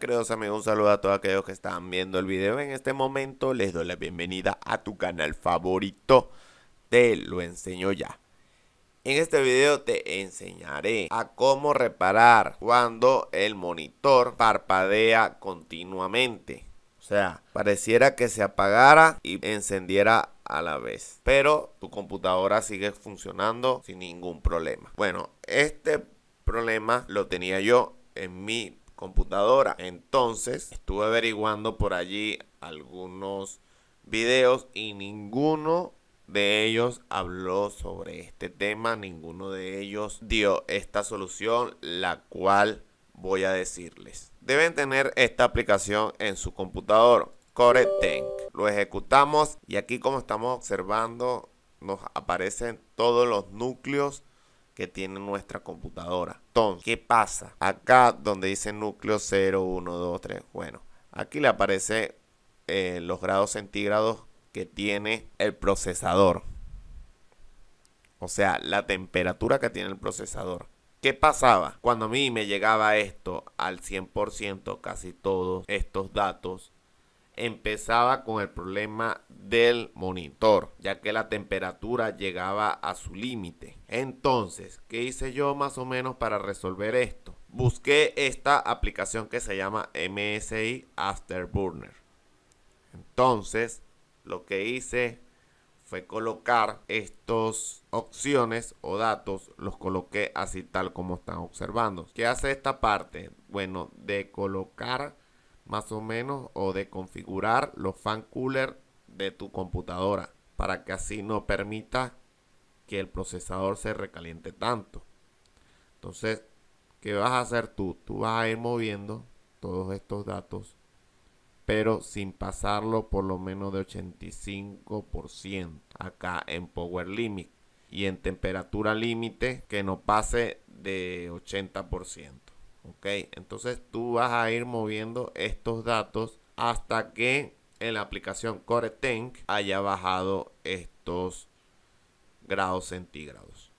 queridos amigos, un saludo a todos aquellos que están viendo el video en este momento. Les doy la bienvenida a tu canal favorito. Te lo enseño ya. En este video te enseñaré a cómo reparar cuando el monitor parpadea continuamente. O sea, pareciera que se apagara y encendiera a la vez. Pero tu computadora sigue funcionando sin ningún problema. Bueno, este problema lo tenía yo en mi computadora. Entonces estuve averiguando por allí algunos videos y ninguno de ellos habló sobre este tema, ninguno de ellos dio esta solución, la cual voy a decirles. Deben tener esta aplicación en su computador, Core Tank. Lo ejecutamos y aquí como estamos observando nos aparecen todos los núcleos que tiene nuestra computadora. Entonces, ¿qué pasa? Acá donde dice núcleo 0, 1, 2, 3. Bueno, aquí le aparece eh, los grados centígrados que tiene el procesador. O sea, la temperatura que tiene el procesador. ¿Qué pasaba? Cuando a mí me llegaba esto al 100%, casi todos estos datos, empezaba con el problema del monitor, ya que la temperatura llegaba a su límite. Entonces, ¿qué hice yo más o menos para resolver esto? Busqué esta aplicación que se llama MSI Afterburner. Entonces, lo que hice fue colocar estas opciones o datos, los coloqué así tal como están observando. ¿Qué hace esta parte? Bueno, de colocar más o menos o de configurar los fan cooler de tu computadora para que así no permita que el procesador se recaliente tanto. Entonces, ¿qué vas a hacer tú? Tú vas a ir moviendo todos estos datos, pero sin pasarlo por lo menos de 85% acá en Power Limit y en temperatura límite que no pase de 80%. Ok, entonces tú vas a ir moviendo estos datos hasta que en la aplicación core tank haya bajado estos grados centígrados.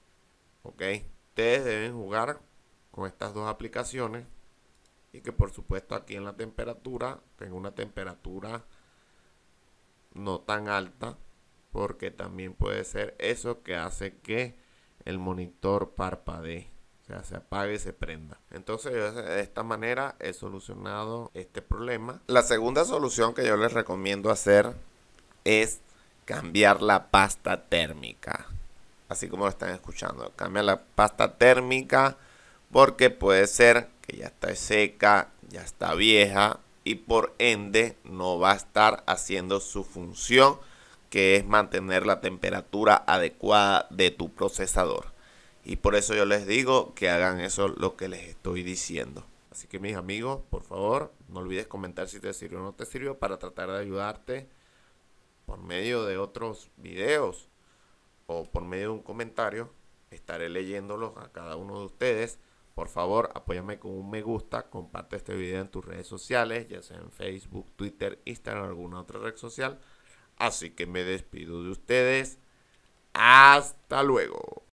¿Ok? Ustedes deben jugar con estas dos aplicaciones y que por supuesto aquí en la temperatura tengo una temperatura no tan alta porque también puede ser eso que hace que el monitor parpadee o sea se apague y se prenda entonces de esta manera he solucionado este problema la segunda solución que yo les recomiendo hacer es cambiar la pasta térmica así como lo están escuchando. Cambia la pasta térmica porque puede ser que ya está seca, ya está vieja y por ende no va a estar haciendo su función que es mantener la temperatura adecuada de tu procesador. Y por eso yo les digo que hagan eso lo que les estoy diciendo. Así que mis amigos, por favor, no olvides comentar si te sirvió o no te sirvió para tratar de ayudarte por medio de otros videos por medio de un comentario, estaré leyéndolos a cada uno de ustedes. Por favor, apóyame con un me gusta, comparte este video en tus redes sociales, ya sea en Facebook, Twitter, Instagram o alguna otra red social. Así que me despido de ustedes. Hasta luego.